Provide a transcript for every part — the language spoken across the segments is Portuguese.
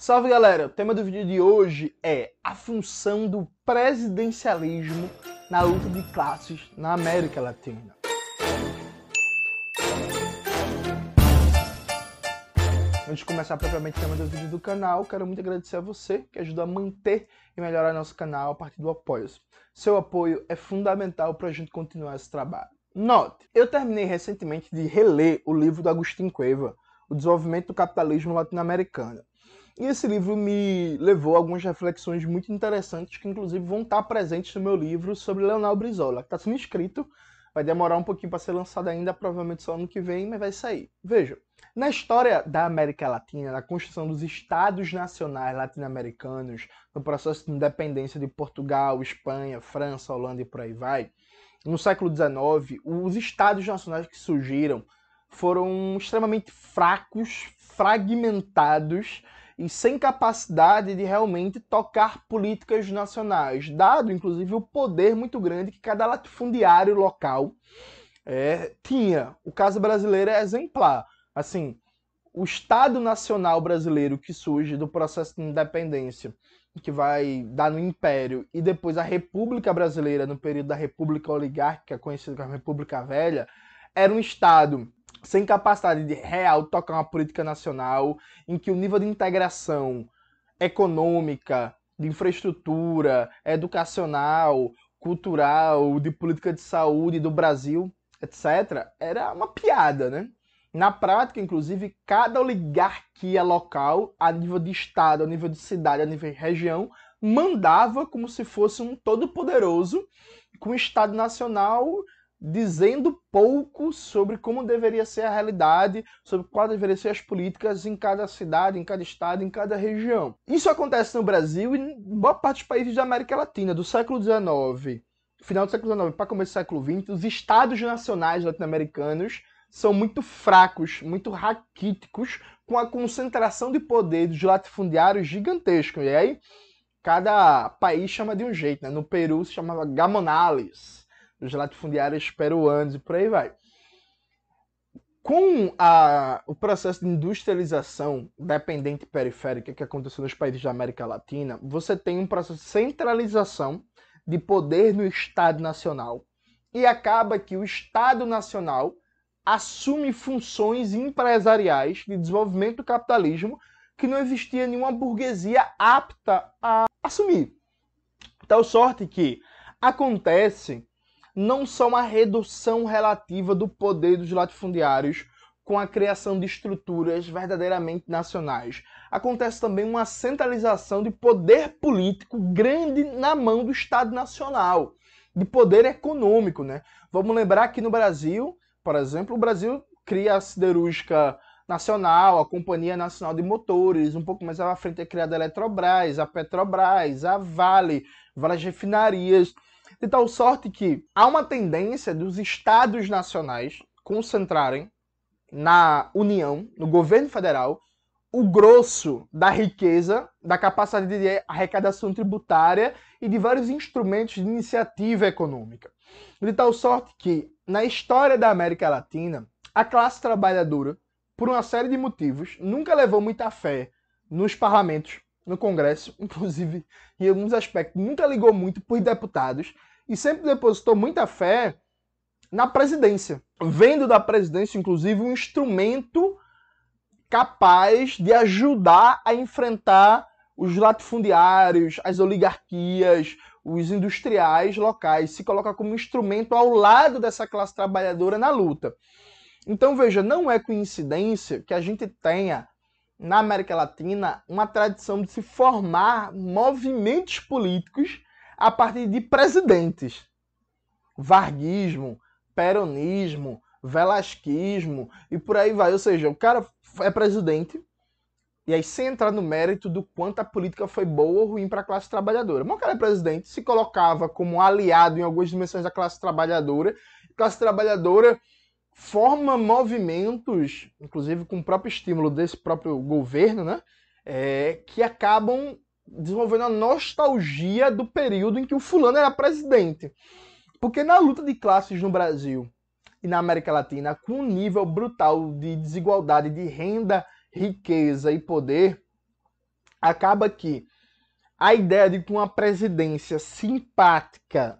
Salve galera! O tema do vídeo de hoje é a função do presidencialismo na luta de classes na América Latina. Antes de começar propriamente o tema do vídeo do canal, quero muito agradecer a você que ajuda a manter e melhorar nosso canal a partir do apoio. Seu apoio é fundamental para a gente continuar esse trabalho. Note, eu terminei recentemente de reler o livro do Agustin Cueva, O Desenvolvimento do Capitalismo Latino-Americano. E esse livro me levou a algumas reflexões muito interessantes, que inclusive vão estar presentes no meu livro sobre Leonardo Brizola, que está sendo escrito, vai demorar um pouquinho para ser lançado ainda, provavelmente só ano que vem, mas vai sair. Veja, na história da América Latina, na construção dos estados nacionais latino-americanos, no processo de independência de Portugal, Espanha, França, Holanda e por aí vai, no século XIX, os estados nacionais que surgiram foram extremamente fracos, fragmentados e sem capacidade de realmente tocar políticas nacionais, dado inclusive o poder muito grande que cada latifundiário local é, tinha. O caso brasileiro é exemplar. Assim, o Estado Nacional brasileiro que surge do processo de independência, que vai dar no Império, e depois a República Brasileira, no período da República Oligárquica, conhecida como República Velha, era um Estado sem capacidade de real tocar uma política nacional em que o nível de integração econômica, de infraestrutura, educacional, cultural, de política de saúde do Brasil, etc., era uma piada, né? Na prática, inclusive, cada oligarquia local, a nível de estado, a nível de cidade, a nível de região, mandava como se fosse um todo-poderoso com o Estado Nacional dizendo pouco sobre como deveria ser a realidade, sobre quais deveriam ser as políticas em cada cidade, em cada estado, em cada região. Isso acontece no Brasil e em boa parte dos países da América Latina, do século XIX, final do século XIX para começo do século XX, os estados nacionais latino-americanos são muito fracos, muito raquíticos, com a concentração de poder dos latifundiários gigantesco. E aí, cada país chama de um jeito, né? No Peru se chamava Gamonales os latifundiários peruanos e por aí vai. Com a, o processo de industrialização dependente periférica que aconteceu nos países da América Latina, você tem um processo de centralização de poder no Estado Nacional e acaba que o Estado Nacional assume funções empresariais de desenvolvimento do capitalismo que não existia nenhuma burguesia apta a assumir. Tal sorte que acontece não são a redução relativa do poder dos latifundiários com a criação de estruturas verdadeiramente nacionais. Acontece também uma centralização de poder político grande na mão do Estado Nacional, de poder econômico, né? Vamos lembrar que no Brasil, por exemplo, o Brasil cria a siderúrgica nacional, a Companhia Nacional de Motores, um pouco mais à frente é criada a Eletrobras, a Petrobras, a Vale, várias refinarias. De então, tal sorte que há uma tendência dos estados nacionais concentrarem na União, no governo federal, o grosso da riqueza, da capacidade de arrecadação tributária e de vários instrumentos de iniciativa econômica. De então, tal sorte que, na história da América Latina, a classe trabalhadora, por uma série de motivos, nunca levou muita fé nos parlamentos, no Congresso, inclusive, em alguns aspectos, nunca ligou muito por deputados e sempre depositou muita fé na presidência, vendo da presidência, inclusive, um instrumento capaz de ajudar a enfrentar os latifundiários, as oligarquias, os industriais locais, se coloca como instrumento ao lado dessa classe trabalhadora na luta. Então, veja, não é coincidência que a gente tenha na América Latina uma tradição de se formar movimentos políticos a partir de presidentes. Varguismo, peronismo, velasquismo e por aí vai. Ou seja, o cara é presidente e aí sem entrar no mérito do quanto a política foi boa ou ruim para a classe trabalhadora. Mas o cara é presidente, se colocava como aliado em algumas dimensões da classe trabalhadora. A classe trabalhadora forma movimentos, inclusive com o próprio estímulo desse próprio governo, né? É, que acabam desenvolvendo a nostalgia do período em que o fulano era presidente. Porque na luta de classes no Brasil e na América Latina, com um nível brutal de desigualdade de renda, riqueza e poder, acaba que a ideia de que uma presidência simpática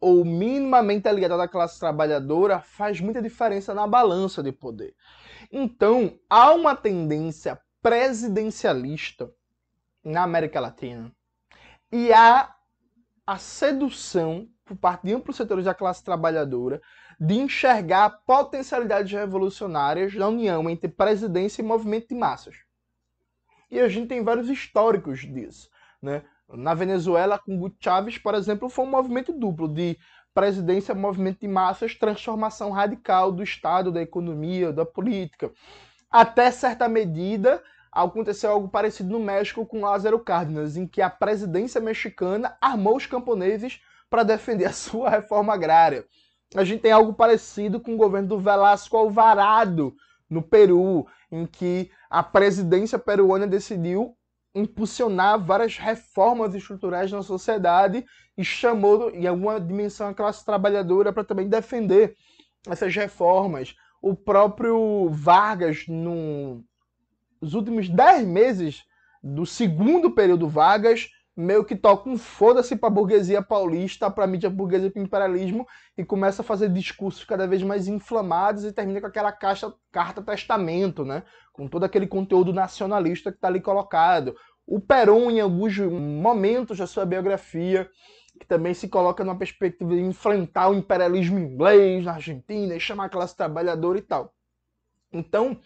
ou minimamente ligada à classe trabalhadora faz muita diferença na balança de poder. Então, há uma tendência presidencialista na América Latina. E há a sedução por parte de amplos setores da classe trabalhadora de enxergar potencialidades revolucionárias da união entre presidência e movimento de massas. E a gente tem vários históricos disso. Né? Na Venezuela, com Hugo Chávez, por exemplo, foi um movimento duplo de presidência, movimento de massas, transformação radical do Estado, da economia, da política. Até certa medida, aconteceu algo parecido no México com Lázaro Cárdenas, em que a presidência mexicana armou os camponeses para defender a sua reforma agrária. A gente tem algo parecido com o governo do Velasco Alvarado, no Peru, em que a presidência peruana decidiu impulsionar várias reformas estruturais na sociedade e chamou em alguma dimensão a classe trabalhadora para também defender essas reformas. O próprio Vargas, num, os últimos 10 meses do segundo período Vargas, meio que toca um foda-se para a burguesia paulista, para a mídia burguesa para o imperialismo, e começa a fazer discursos cada vez mais inflamados e termina com aquela caixa, carta testamento, né? com todo aquele conteúdo nacionalista que está ali colocado. O Perón, em alguns momentos da sua biografia, que também se coloca numa perspectiva de enfrentar o imperialismo inglês na Argentina e chamar a classe trabalhadora e tal. Então,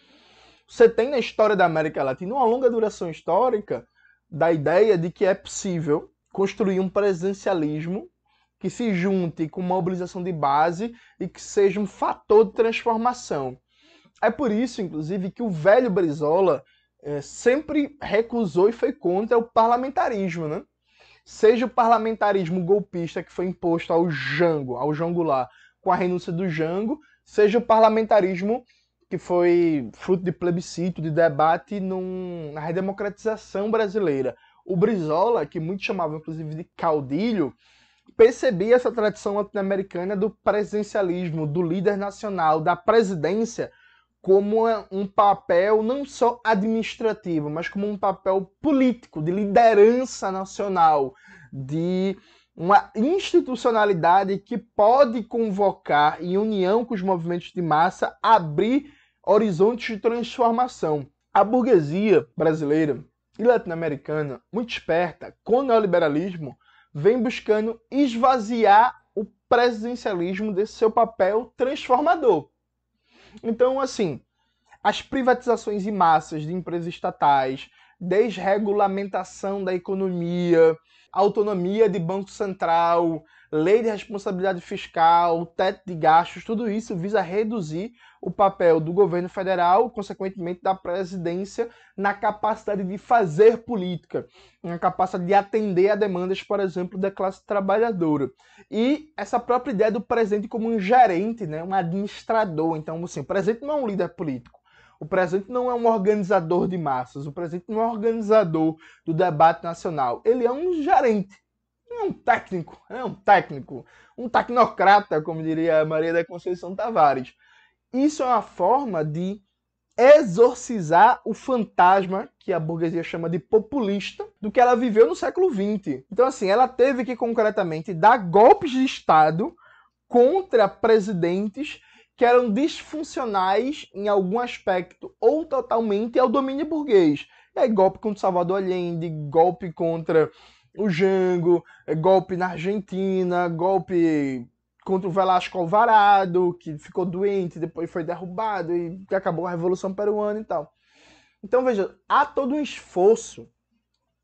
você tem na história da América Latina uma longa duração histórica da ideia de que é possível construir um presencialismo que se junte com uma mobilização de base e que seja um fator de transformação. É por isso, inclusive, que o velho Brizola é, sempre recusou e foi contra o parlamentarismo, né? Seja o parlamentarismo golpista que foi imposto ao Jango, ao Jango lá, com a renúncia do Jango, seja o parlamentarismo que foi fruto de plebiscito, de debate num, na redemocratização brasileira. O Brizola, que muitos chamavam inclusive de caudilho, percebia essa tradição latino-americana do presidencialismo, do líder nacional, da presidência, como um papel não só administrativo, mas como um papel político, de liderança nacional, de uma institucionalidade que pode convocar, em união com os movimentos de massa, abrir horizontes de transformação. A burguesia brasileira e latino-americana, muito esperta com o neoliberalismo, vem buscando esvaziar o presidencialismo desse seu papel transformador. Então, assim, as privatizações em massas de empresas estatais, desregulamentação da economia, autonomia de Banco Central, lei de responsabilidade fiscal, teto de gastos, tudo isso visa reduzir o papel do governo federal, consequentemente da presidência, na capacidade de fazer política, na capacidade de atender a demandas, por exemplo, da classe trabalhadora. E essa própria ideia do presidente como um gerente, né, um administrador. Então, assim, o presidente não é um líder político. O presidente não é um organizador de massas, o presidente não é um organizador do debate nacional. Ele é um gerente, não é um técnico, é um técnico, um tecnocrata, como diria Maria da Conceição Tavares. Isso é uma forma de exorcizar o fantasma que a burguesia chama de populista do que ela viveu no século XX. Então, assim, ela teve que concretamente dar golpes de Estado contra presidentes que eram disfuncionais em algum aspecto ou totalmente ao domínio burguês. É golpe contra Salvador Allende, golpe contra o Jango, golpe na Argentina, golpe contra o Velasco Alvarado, que ficou doente, depois foi derrubado e acabou a Revolução Peruana e tal. Então, veja, há todo um esforço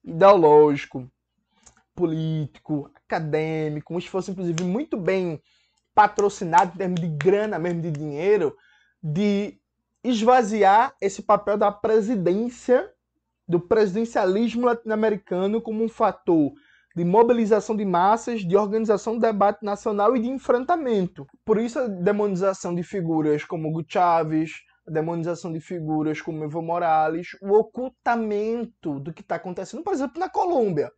ideológico, político, acadêmico, um esforço, inclusive, muito bem patrocinado, em termos de grana mesmo, de dinheiro, de esvaziar esse papel da presidência, do presidencialismo latino-americano como um fator de mobilização de massas, de organização do debate nacional e de enfrentamento. Por isso a demonização de figuras como Hugo Chávez, a demonização de figuras como Evo Morales, o ocultamento do que está acontecendo, por exemplo, na Colômbia.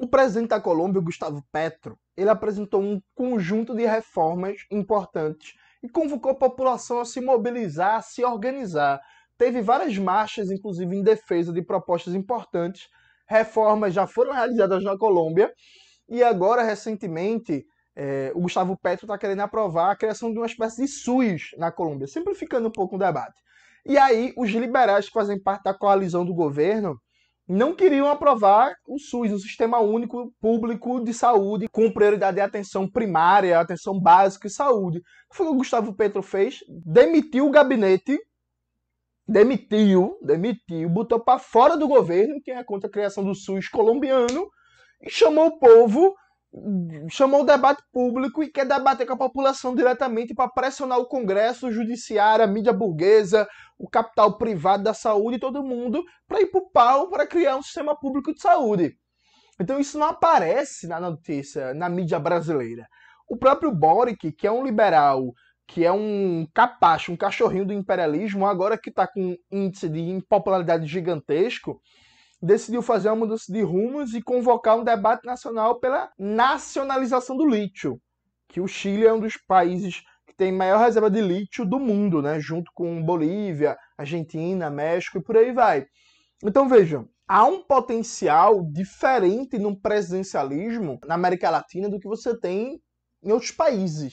O presidente da Colômbia, Gustavo Petro, ele apresentou um conjunto de reformas importantes e convocou a população a se mobilizar, a se organizar. Teve várias marchas, inclusive, em defesa de propostas importantes. Reformas já foram realizadas na Colômbia e agora, recentemente, é, o Gustavo Petro está querendo aprovar a criação de uma espécie de SUS na Colômbia, simplificando um pouco o debate. E aí, os liberais que fazem parte da coalizão do governo não queriam aprovar o SUS, o Sistema Único Público de Saúde, com prioridade de atenção primária, atenção básica e saúde. Foi o que o Gustavo Petro fez, demitiu o gabinete, demitiu, demitiu, botou para fora do governo quem é contra a criação do SUS colombiano e chamou o povo chamou o debate público e quer debater com a população diretamente para pressionar o Congresso, o Judiciário, a mídia burguesa, o capital privado da saúde, todo mundo, para ir para o pau para criar um sistema público de saúde. Então isso não aparece na notícia, na mídia brasileira. O próprio Boric, que é um liberal, que é um capacho, um cachorrinho do imperialismo, agora que está com um índice de impopularidade gigantesco, decidiu fazer uma mudança de rumos e convocar um debate nacional pela nacionalização do lítio, que o Chile é um dos países que tem maior reserva de lítio do mundo, né? junto com Bolívia, Argentina, México e por aí vai. Então vejam, há um potencial diferente no presidencialismo na América Latina do que você tem em outros países.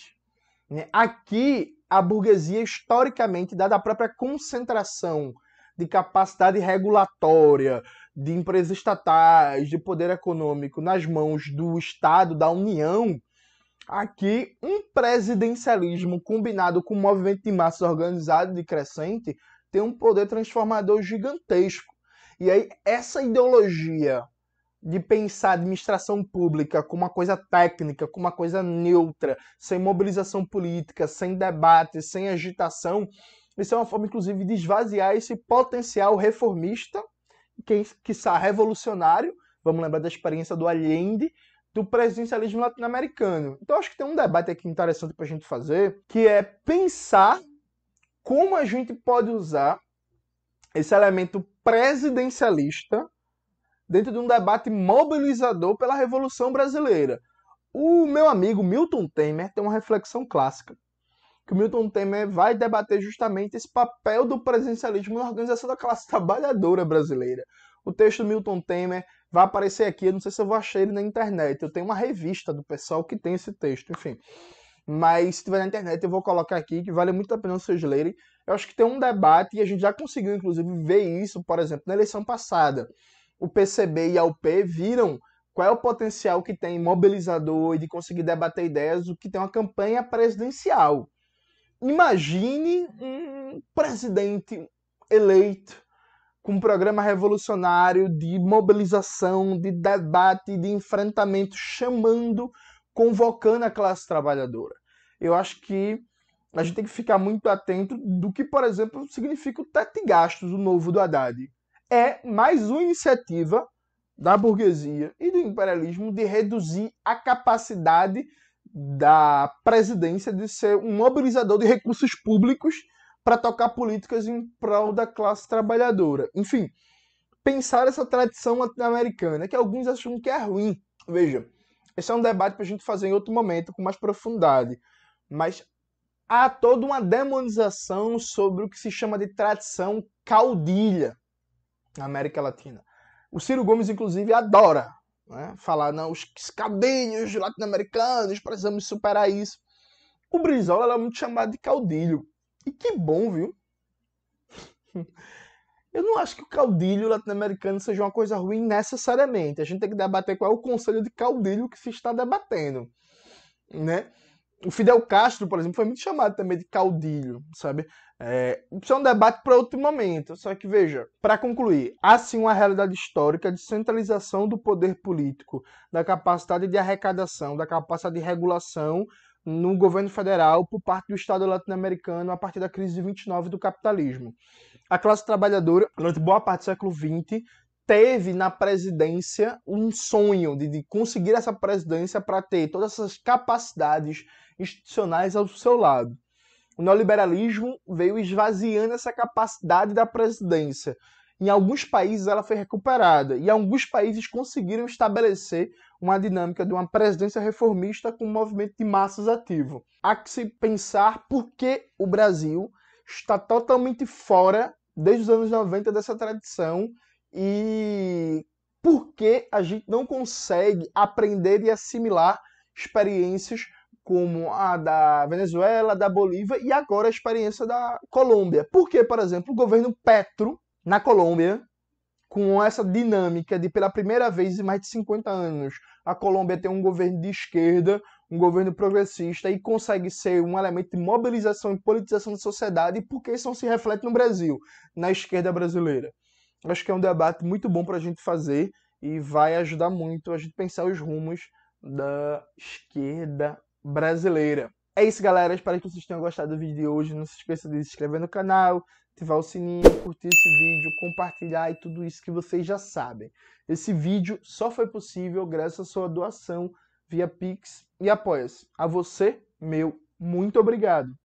Né? Aqui, a burguesia, historicamente, dada a própria concentração de capacidade regulatória, de empresas estatais, de poder econômico nas mãos do Estado, da União, aqui um presidencialismo combinado com um movimento de massas organizado de crescente tem um poder transformador gigantesco. E aí essa ideologia de pensar a administração pública como uma coisa técnica, como uma coisa neutra, sem mobilização política, sem debate, sem agitação, isso é uma forma, inclusive, de esvaziar esse potencial reformista, que, está revolucionário, vamos lembrar da experiência do Allende, do presidencialismo latino-americano. Então acho que tem um debate aqui interessante para a gente fazer, que é pensar como a gente pode usar esse elemento presidencialista dentro de um debate mobilizador pela Revolução Brasileira. O meu amigo Milton Temer tem uma reflexão clássica que o Milton Temer vai debater justamente esse papel do presencialismo na organização da classe trabalhadora brasileira. O texto do Milton Temer vai aparecer aqui, eu não sei se eu vou achar ele na internet. Eu tenho uma revista do pessoal que tem esse texto, enfim. Mas se tiver na internet, eu vou colocar aqui, que vale muito a pena vocês lerem. Eu acho que tem um debate, e a gente já conseguiu, inclusive, ver isso, por exemplo, na eleição passada. O PCB e a UP viram qual é o potencial que tem mobilizador e de conseguir debater ideias, o que tem uma campanha presidencial imagine uhum. um presidente eleito com um programa revolucionário de mobilização, de debate, de enfrentamento, chamando, convocando a classe trabalhadora. Eu acho que a gente tem que ficar muito atento do que, por exemplo, significa o teto de gastos, o novo do Haddad. É mais uma iniciativa da burguesia e do imperialismo de reduzir a capacidade da presidência de ser um mobilizador de recursos públicos para tocar políticas em prol da classe trabalhadora. Enfim, pensar essa tradição latino-americana, que alguns acham que é ruim. Veja, esse é um debate para a gente fazer em outro momento, com mais profundidade. Mas há toda uma demonização sobre o que se chama de tradição caudilha na América Latina. O Ciro Gomes, inclusive, adora né? Falar, não, os cabelos latino-americanos, precisamos superar isso. O Brizola é muito chamado de caudilho. E que bom, viu? Eu não acho que o caudilho latino-americano seja uma coisa ruim necessariamente. A gente tem que debater qual é o conselho de caudilho que se está debatendo, né? O Fidel Castro, por exemplo, foi muito chamado também de caudilho, sabe? É, isso é um debate para outro momento. Só que, veja, para concluir, há sim uma realidade histórica de centralização do poder político, da capacidade de arrecadação, da capacidade de regulação no governo federal por parte do Estado latino-americano a partir da crise de 29 do capitalismo. A classe trabalhadora, durante boa parte do século XX, teve na presidência um sonho de, de conseguir essa presidência para ter todas essas capacidades institucionais ao seu lado o neoliberalismo veio esvaziando essa capacidade da presidência. Em alguns países ela foi recuperada e alguns países conseguiram estabelecer uma dinâmica de uma presidência reformista com um movimento de massas ativo. Há que se pensar por que o Brasil está totalmente fora desde os anos 90 dessa tradição e por que a gente não consegue aprender e assimilar experiências como a da Venezuela, da Bolívia e agora a experiência da Colômbia. Porque, por exemplo, o governo Petro na Colômbia, com essa dinâmica de pela primeira vez em mais de 50 anos, a Colômbia tem um governo de esquerda, um governo progressista e consegue ser um elemento de mobilização e politização da sociedade, porque isso não se reflete no Brasil, na esquerda brasileira. Acho que é um debate muito bom para a gente fazer e vai ajudar muito a gente pensar os rumos da esquerda brasileira. É isso, galera. Espero que vocês tenham gostado do vídeo de hoje. Não se esqueça de se inscrever no canal, ativar o sininho, curtir esse vídeo, compartilhar e tudo isso que vocês já sabem. Esse vídeo só foi possível graças à sua doação via Pix e Apoia-se. A você, meu muito obrigado.